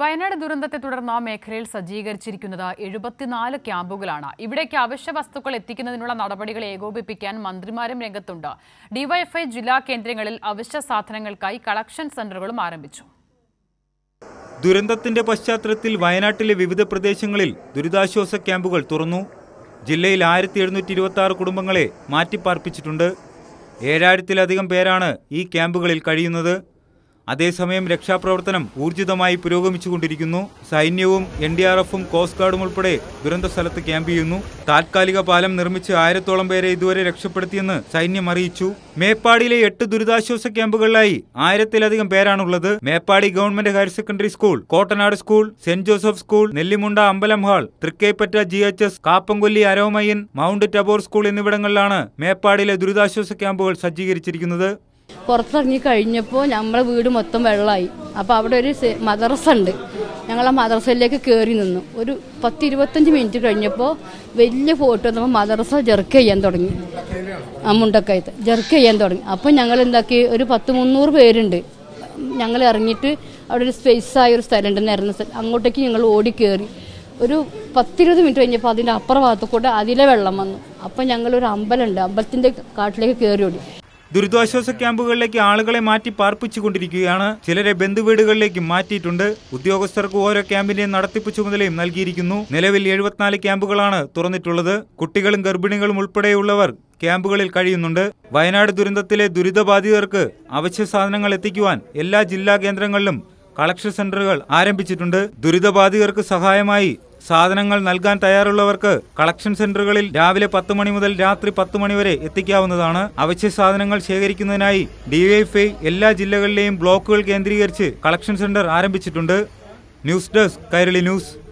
വയനാട് ദുരന്തത്തെ തുടർന്ന് മേഖലയിൽ സജ്ജീകരിച്ചിരിക്കുന്നത് എഴുപത്തിനാല് ക്യാമ്പുകളാണ് ഇവിടേക്ക് അവശ്യ വസ്തുക്കൾ എത്തിക്കുന്നതിനുള്ള നടപടികൾ ഏകോപിപ്പിക്കാൻ മന്ത്രിമാരും രംഗത്തുണ്ട് ഡിവൈഎഫ്ഐ ജില്ലാ കേന്ദ്രങ്ങളിൽ അവശ്യ സാധനങ്ങൾക്കായി കളക്ഷൻ സെന്ററുകളും ആരംഭിച്ചു ദുരന്തത്തിന്റെ പശ്ചാത്തലത്തിൽ വയനാട്ടിലെ വിവിധ പ്രദേശങ്ങളിൽ ദുരിതാശ്വാസ ക്യാമ്പുകൾ തുറന്നു ജില്ലയിൽ ആയിരത്തി എഴുന്നൂറ്റി ഇരുപത്തി ആറ് കുടുംബങ്ങളെ മാറ്റിപ്പാർപ്പിച്ചിട്ടുണ്ട് ഏഴായിരത്തിലധികം പേരാണ് ഈ ക്യാമ്പുകളിൽ കഴിയുന്നത് അതേസമയം രക്ഷാപ്രവർത്തനം ഊർജിതമായി പുരോഗമിച്ചുകൊണ്ടിരിക്കുന്നു സൈന്യവും എൻ ഡി ആർ എഫും കോസ്റ്റ് ഗാർഡും ഉൾപ്പെടെ ദുരന്ത സ്ഥലത്ത് ക്യാമ്പ് ചെയ്യുന്നു താൽക്കാലിക പാലം നിർമ്മിച്ച് ആയിരത്തോളം പേരെ ഇതുവരെ രക്ഷപ്പെടുത്തിയെന്ന് സൈന്യം അറിയിച്ചു മേപ്പാടിയിലെ എട്ട് ദുരിതാശ്വാസ ക്യാമ്പുകളിലായി ആയിരത്തിലധികം പേരാണുള്ളത് Meppadi government higher secondary school Kottanad school saint Joseph school Nellimunda അമ്പലം hall Thrikkaipetta G H S Kappamkolli അരോമയ്യൻ മൗണ്ട് ടബോർ സ്കൂൾ എന്നിവിടങ്ങളിലാണ് മേപ്പാടിയിലെ ദുരിതാശ്വാസ ക്യാമ്പുകൾ സജ്ജീകരിച്ചിരിക്കുന്നത് പുറത്തിറങ്ങി കഴിഞ്ഞപ്പോൾ നമ്മളെ വീട് മൊത്തം വെള്ളമായി അപ്പോൾ അവിടെ ഒരു മദ്രസ ഉണ്ട് ഞങ്ങൾ ആ മദ്രസയിലേക്ക് കയറി നിന്നു ഒരു പത്ത് ഇരുപത്തഞ്ച് മിനിറ്റ് കഴിഞ്ഞപ്പോൾ വലിയ ഫോട്ടോ നമ്മൾ മദ്രസ ജെർക്ക് ചെയ്യാൻ തുടങ്ങി ആ മുണ്ടക്കയത്ത് ജെർക്ക് ചെയ്യാൻ തുടങ്ങി അപ്പോൾ ഞങ്ങൾ എന്താക്കി ഒരു പത്ത് മുന്നൂറ് പേരുണ്ട് ഞങ്ങൾ ഇറങ്ങിയിട്ട് അവിടെ ഒരു സ്പേസായ ഒരു സ്ഥലം ഉണ്ടെന്നായിരുന്ന സ്ഥലം അങ്ങോട്ടേക്ക് ഞങ്ങൾ ഓടി കയറി ഒരു പത്തിരുപത് മിനിറ്റ് കഴിഞ്ഞപ്പോൾ അതിൻ്റെ അപ്പുറ ഭാഗത്തു കൂടെ അതിലെ വെള്ളം വന്നു അപ്പം ഞങ്ങളൊരു അമ്പലമുണ്ട് അമ്പലത്തിൻ്റെ കാട്ടിലേക്ക് കയറി ഓടി ദുരിതാശ്വാസ ക്യാമ്പുകളിലേക്ക് ആളുകളെ മാറ്റി പാർപ്പിച്ചുകൊണ്ടിരിക്കുകയാണ് ചിലരെ ബന്ധുവീടുകളിലേക്കും മാറ്റിയിട്ടുണ്ട് ഉദ്യോഗസ്ഥർക്ക് ഓരോ ക്യാമ്പിന്റെയും നടത്തിപ്പ് ചുമതലയും നൽകിയിരിക്കുന്നു നിലവിൽ എഴുപത്തിനാല് ക്യാമ്പുകളാണ് തുറന്നിട്ടുള്ളത് കുട്ടികളും ഗർഭിണികളും ഉൾപ്പെടെയുള്ളവർ ക്യാമ്പുകളിൽ കഴിയുന്നുണ്ട് വയനാട് ദുരന്തത്തിലെ ദുരിതബാധിതർക്ക് അവശ്യ സാധനങ്ങൾ എത്തിക്കുവാൻ എല്ലാ ജില്ലാ കേന്ദ്രങ്ങളിലും കളക്ഷൻ സെന്ററുകൾ ആരംഭിച്ചിട്ടുണ്ട് ദുരിതബാധിതർക്ക് സഹായമായി സാധനങ്ങൾ നൽകാൻ തയ്യാറുള്ളവർക്ക് കളക്ഷൻ സെന്ററുകളിൽ രാവിലെ പത്ത് മണി മുതൽ രാത്രി പത്ത് മണി വരെ എത്തിക്കാവുന്നതാണ് അവശ്യ സാധനങ്ങൾ ശേഖരിക്കുന്നതിനായി ഡിവൈഎഫ്ഐ എല്ലാ ജില്ലകളിലെയും ബ്ലോക്കുകൾ കേന്ദ്രീകരിച്ച് കളക്ഷൻ സെന്റർ ആരംഭിച്ചിട്ടുണ്ട് ന്യൂസ് ഡെസ്ക് കൈരളി ന്യൂസ്